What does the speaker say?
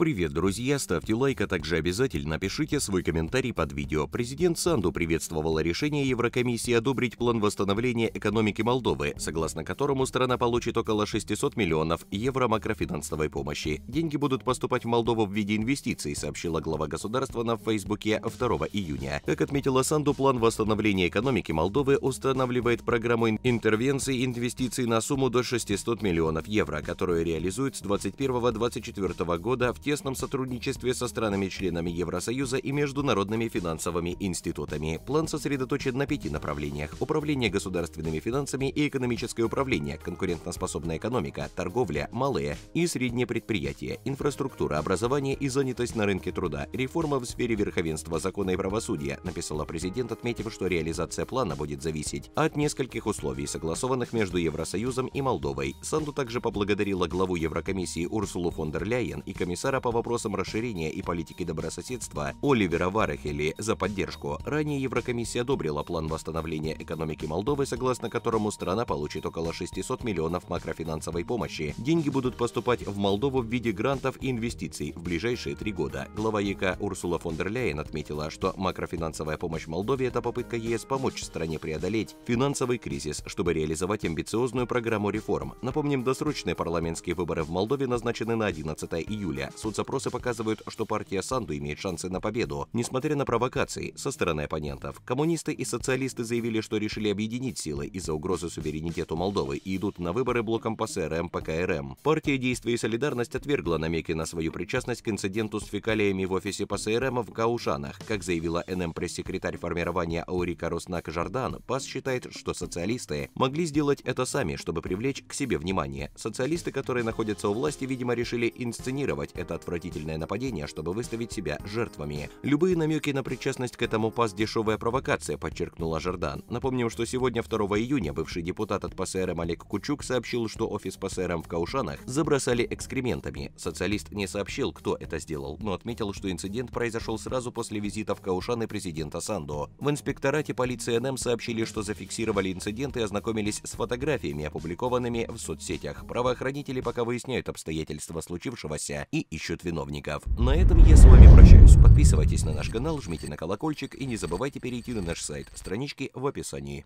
Привет, друзья! Ставьте лайк, а также обязательно пишите свой комментарий под видео. Президент Санду приветствовала решение Еврокомиссии одобрить план восстановления экономики Молдовы, согласно которому страна получит около 600 миллионов евро макрофинансовой помощи. Деньги будут поступать в Молдову в виде инвестиций, сообщила глава государства на Фейсбуке 2 июня. Как отметила Санду, план восстановления экономики Молдовы устанавливает программу интервенций инвестиций на сумму до 600 миллионов евро, которую реализуют с 2021-2024 года в тесном сотрудничестве со странами-членами Евросоюза и международными финансовыми институтами. План сосредоточен на пяти направлениях – управление государственными финансами и экономическое управление, конкурентоспособная экономика, торговля, малые и средние предприятия, инфраструктура, образование и занятость на рынке труда, реформа в сфере верховенства закона и правосудия, написала президент, отметив, что реализация плана будет зависеть от нескольких условий, согласованных между Евросоюзом и Молдовой. Санду также поблагодарила главу Еврокомиссии Урсулу фон дер Ляйен и комиссара по вопросам расширения и политики добрососедства Оливера Варахели за поддержку. Ранее Еврокомиссия одобрила план восстановления экономики Молдовы, согласно которому страна получит около 600 миллионов макрофинансовой помощи. Деньги будут поступать в Молдову в виде грантов и инвестиций в ближайшие три года. Глава ЕК Урсула фон дер Ляйен отметила, что макрофинансовая помощь Молдове – это попытка ЕС помочь стране преодолеть финансовый кризис, чтобы реализовать амбициозную программу реформ. Напомним, досрочные парламентские выборы в Молдове назначены на 11 июля с соцопросы показывают, что партия Санду имеет шансы на победу, несмотря на провокации со стороны оппонентов. Коммунисты и социалисты заявили, что решили объединить силы из-за угрозы суверенитету Молдовы и идут на выборы блоком по СРМ по КРМ. Партия «Действие и солидарность» отвергла намеки на свою причастность к инциденту с фекалиями в офисе по СРМ в Каушанах, Как заявила НМ пресс-секретарь формирования Аурика Роснак Жардан, ПАС считает, что социалисты могли сделать это сами, чтобы привлечь к себе внимание. Социалисты, которые находятся у власти, видимо, решили инсценировать это это отвратительное нападение, чтобы выставить себя жертвами. Любые намеки на причастность к этому пас дешевая провокация, подчеркнула Жордан. Напомним, что сегодня 2 июня бывший депутат от ПСРМ Олег Кучук сообщил, что офис ПСРМ в Каушанах забросали экскрементами. Социалист не сообщил, кто это сделал, но отметил, что инцидент произошел сразу после визита в Каушаны президента Сандо. В инспекторате полиции НМ сообщили, что зафиксировали инцидент и ознакомились с фотографиями, опубликованными в соцсетях. Правоохранители пока выясняют обстоятельства случившегося и ищут ищут виновников. На этом я с вами прощаюсь. Подписывайтесь на наш канал, жмите на колокольчик и не забывайте перейти на наш сайт. Странички в описании.